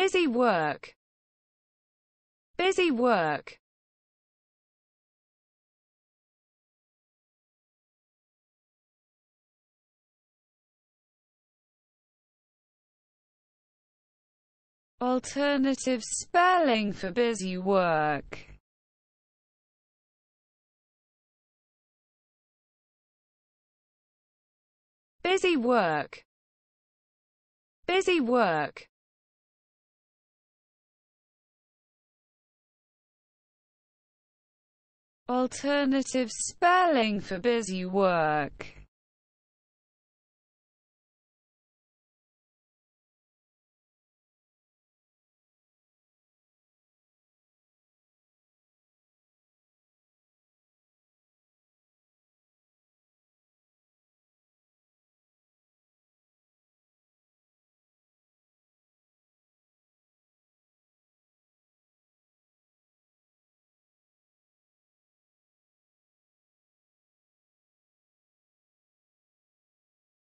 busy work, busy work. Alternative spelling for busy work Busy work Busy work Alternative spelling for busy work